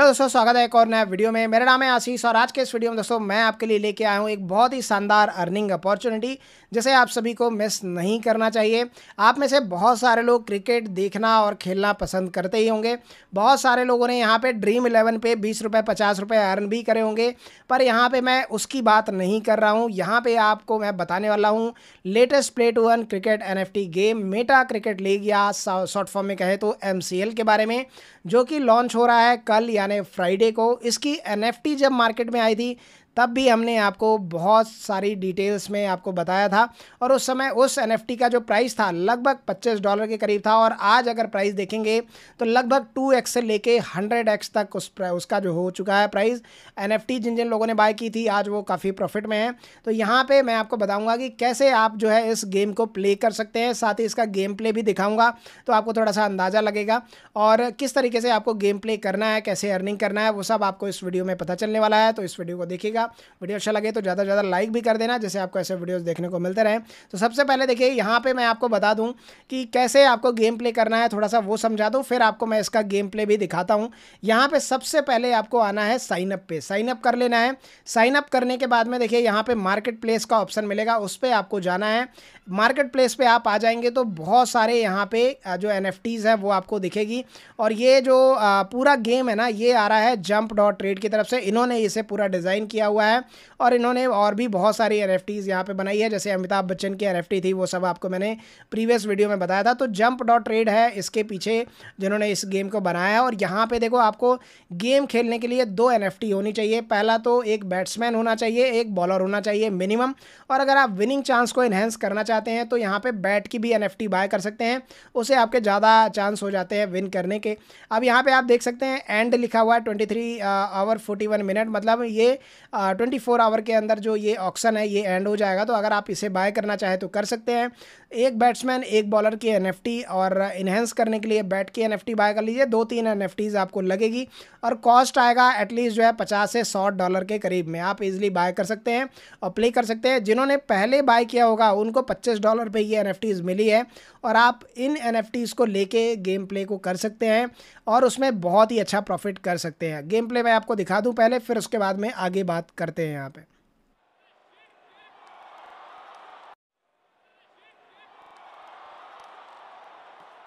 hello दोस्तों स्वागत है एक और नया वीडियो में मेरा नाम है आशीष और आज के इस वीडियो में दोस्तों मैं आपके लिए लेके आया हूँ एक बहुत ही शानदार अर्निंग अपॉर्चुनिटी जिसे आप सभी को मिस नहीं करना चाहिए आप में से बहुत सारे लोग क्रिकेट देखना और खेलना पसंद करते ही होंगे बहुत सारे लोगों ने यहाँ पर ड्रीम इलेवन पे बीस रुपये पचास रुपये अर्न भी करे होंगे पर यहाँ पर मैं उसकी बात नहीं कर रहा हूँ यहाँ पर आपको मैं बताने वाला हूँ latest play to earn cricket N game Meta Cricket League या शॉर्ट फॉर्म में कहे तो एम के बारे में जो कि लॉन्च हो रहा है कल यानी यानी फ्राइडे को इसकी एन जब मार्केट में आई थी तब भी हमने आपको बहुत सारी डिटेल्स में आपको बताया था और उस समय उस एन का जो प्राइस था लगभग पच्चीस डॉलर के करीब था और आज अगर प्राइस देखेंगे तो लगभग टू एक्स से लेके हंड्रेड एक्स तक उस उसका जो हो चुका है प्राइस एन जिन जिन लोगों ने बाय की थी आज वो काफ़ी प्रॉफिट में है तो यहाँ पर मैं आपको बताऊँगा कि कैसे आप जो है इस गेम को प्ले कर सकते हैं साथ ही इसका गेम प्ले भी दिखाऊँगा तो आपको थोड़ा सा अंदाज़ा लगेगा और किस तरीके से आपको गेम प्ले करना है कैसे अर्निंग करना है वो सब आपको इस वीडियो में पता चलने वाला है तो इस वीडियो को देखिएगा कीजिएगा वीडियो अच्छा लगे तो ज़्यादा से ज़्यादा लाइक भी कर देना जैसे आपको ऐसे वीडियोज़ देखने को मिलते रहें तो सबसे पहले देखिए यहाँ पर मैं आपको बता दूँ कि कैसे आपको गेम प्ले करना है थोड़ा सा वो समझा दूँ फिर आपको मैं इसका गेम प्ले भी दिखाता हूँ यहाँ पर सबसे पहले आपको आना है साइनअप पर साइनअप कर लेना है साइनअप करने के बाद में देखिए यहाँ पर मार्केट प्लेस का ऑप्शन मिलेगा उस पर आपको जाना है मार्केट प्लेस पे आप आ जाएंगे तो बहुत सारे यहाँ पे जो एन है वो आपको दिखेगी और ये जो पूरा गेम है ना ये आ रहा है जंप डॉट ट्रेड की तरफ से इन्होंने इसे पूरा डिज़ाइन किया किया हुआ है और इन्होंने और भी बहुत सारी एन एफ टीज़ यहाँ पर बनाई है जैसे अमिताभ बच्चन की एन एफ टी थी वो सब आपको मैंने प्रीवियस वीडियो में बताया था तो जंप डॉट ट्रेड है इसके पीछे जिन्होंने इस गेम को बनाया है और यहाँ पर देखो आपको गेम खेलने के लिए दो एन एफ टी होनी चाहिए पहला तो एक बैट्समैन होना चाहिए एक बॉलर होना चाहिए मिनिमम और अगर आप विनिंग चांस को इन्हेंस करना चाहते हैं तो यहाँ पे बैट की भी एन एफ टी बाय कर सकते हैं उसे आपके ज़्यादा चांस हो जाते हैं विन करने के अब यहाँ पे आप देख सकते हैं एंड लिखा हुआ है twenty three hour forty one minute मतलब ये uh, ट्वेंटी फोर आवर के अंदर जो ये ऑक्शन है ये एंड हो जाएगा तो अगर आप इसे बाय करना चाहें तो कर सकते हैं एक बैट्समैन एक बॉलर की एन और इन्हेंस करने के लिए बैट की एन बाय कर लीजिए दो तीन एन आपको लगेगी और कॉस्ट आएगा एटलीस्ट जो है पचास से सौ डॉलर के करीब में आप इजिली बाय कर सकते हैं और प्ले कर सकते हैं जिन्होंने पहले बाय किया होगा उनको पच्चीस डॉलर पर ये एन मिली है और आप इन एन को लेके गेम प्ले को कर सकते हैं और उसमें बहुत ही अच्छा प्रॉफिट कर सकते हैं गेम प्ले मैं आपको दिखा दूँ पहले फिर उसके बाद में आगे बात करते हैं यहाँ पर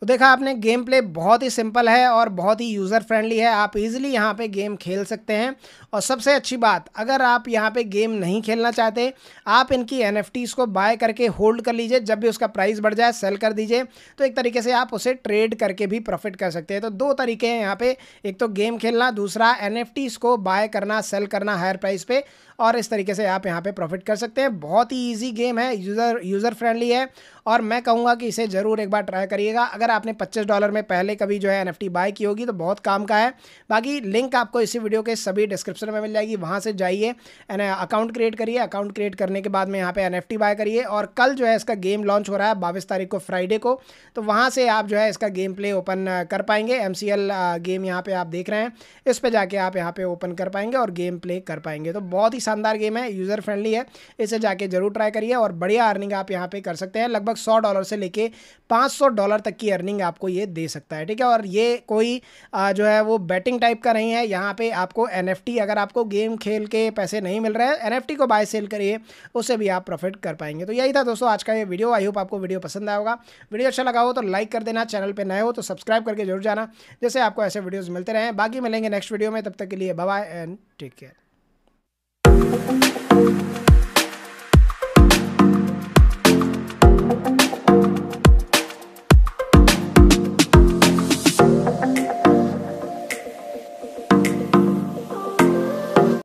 तो देखा आपने गेम प्ले बहुत ही सिंपल है और बहुत ही यूज़र फ्रेंडली है आप इजीली यहाँ पे गेम खेल सकते हैं और सबसे अच्छी बात अगर आप यहाँ पे गेम नहीं खेलना चाहते आप इनकी एन को बाय करके होल्ड कर लीजिए जब भी उसका प्राइस बढ़ जाए सेल कर दीजिए तो एक तरीके से आप उसे ट्रेड करके भी प्रॉफिट कर सकते हैं तो दो तरीके हैं यहाँ पर एक तो गेम खेलना दूसरा एन को बाय करना सेल करना हायर प्राइस पर और इस तरीके से आप यहाँ पर प्रॉफिट कर सकते हैं बहुत ही ईजी गेम है यूज़र यूज़र फ्रेंडली है और मैं कहूँगा कि इसे ज़रूर एक बार ट्राई करिएगा अगर आपने पच्चीस डॉलर में पहले कभी जो है एन बाय की होगी तो बहुत काम का है बाकी लिंक आपको इसी वीडियो के सभी डिस्क्रिप्शन में मिल जाएगी वहाँ से जाइए अकाउंट क्रिएट uh, करिए अकाउंट क्रिएट करने के बाद में यहाँ पर एन बाय करिए और कल जो है इसका गेम लॉन्च हो रहा है बाईस तारीख को फ्राइडे को तो वहाँ से आप जो है इसका गेम प्ले ओपन कर पाएंगे एम गेम uh, यहाँ पर आप देख रहे हैं इस पर जाके आप यहाँ पर ओपन कर पाएंगे और गेम प्ले कर पाएंगे तो बहुत ही शानदार गेम है यूज़र फ्रेंडली है इसे जाके ज़रूर ट्राई करिए और बढ़िया अर्निंग आप यहाँ पर कर सकते हैं लगभग लगभग सौ डॉलर से लेके पाँच सौ डॉलर तक की अर्निंग आपको ये दे सकता है ठीक है और ये कोई आ, जो है वो बैटिंग टाइप का नहीं है यहाँ पे आपको एन अगर आपको गेम खेल के पैसे नहीं मिल रहे हैं एन को बाय सेल करिए उससे भी आप प्रॉफिट कर पाएंगे तो यही था दोस्तों आज का ये वीडियो आई होप आपको वीडियो पसंद आया होगा वीडियो अच्छा लगा हो तो लाइक कर देना चैनल पर नए हो तो सब्सक्राइब करके जरूर जाना जैसे आपको ऐसे वीडियोज़ मिलते रहें बाकी मिलेंगे नेक्स्ट वीडियो में तब तक के लिए बाय एंड टेक केयर